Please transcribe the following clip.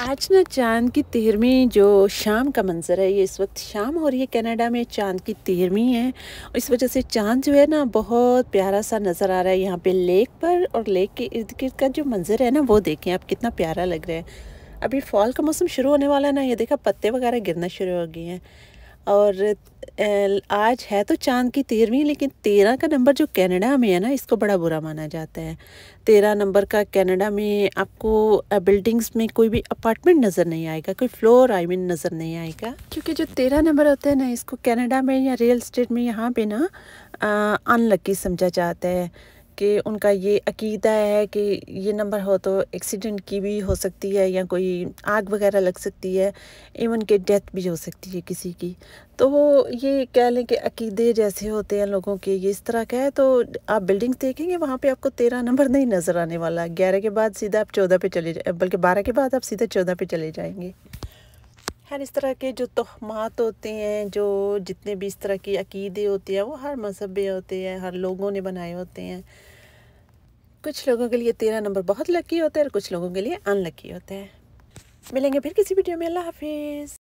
आज ना चांद की तेरहवीं जो शाम का मंज़र है ये इस वक्त शाम हो रही है कनाडा में चांद की तेरहवीं है और इस वजह से चांद जो है ना बहुत प्यारा सा नज़र आ रहा है यहाँ पे लेक पर और लेक के इर्द गिर्द का जो मंज़र है ना वो देखें आप कितना प्यारा लग रहा है अभी फॉल का मौसम शुरू होने वाला है ना ये देखा पत्ते वगैरह गिरना शुरू हो गए हैं और आज है तो चांद की तेरहवीं लेकिन तेरह का नंबर जो कनाडा में है ना इसको बड़ा बुरा माना जाता है तेरह नंबर का कनाडा में आपको बिल्डिंग्स में कोई भी अपार्टमेंट नज़र नहीं आएगा कोई फ्लोर आई मीन नज़र नहीं आएगा क्योंकि जो तेरह नंबर होता है ना इसको कनाडा में या रियल स्टेट में यहाँ पे ना अनलक्की समझा जाता है कि उनका ये अकीदा है कि ये नंबर हो तो एक्सीडेंट की भी हो सकती है या कोई आग वगैरह लग सकती है इवन के डेथ भी हो सकती है किसी की तो ये कह लें कि अकीदे जैसे होते हैं लोगों के ये इस तरह का है तो आप बिल्डिंग्स देखेंगे वहाँ पे आपको तेरह नंबर नहीं नज़र आने वाला ग्यारह के बाद सीधा आप चौदह पे चले जाए बल्कि बारह के बाद आप सीधा चौदह पे चले जाएंगे हर इस तरह के जो तोहमात होते हैं जो जितने भी इस तरह के अकीदे होते हैं वो हर मजहब होते हैं हर लोगों ने बनाए होते हैं कुछ लोगों के लिए तेरह नंबर बहुत लकी होता है और कुछ लोगों के लिए अनलकी होता है मिलेंगे फिर किसी वीडियो में अल्लाह हाफिज़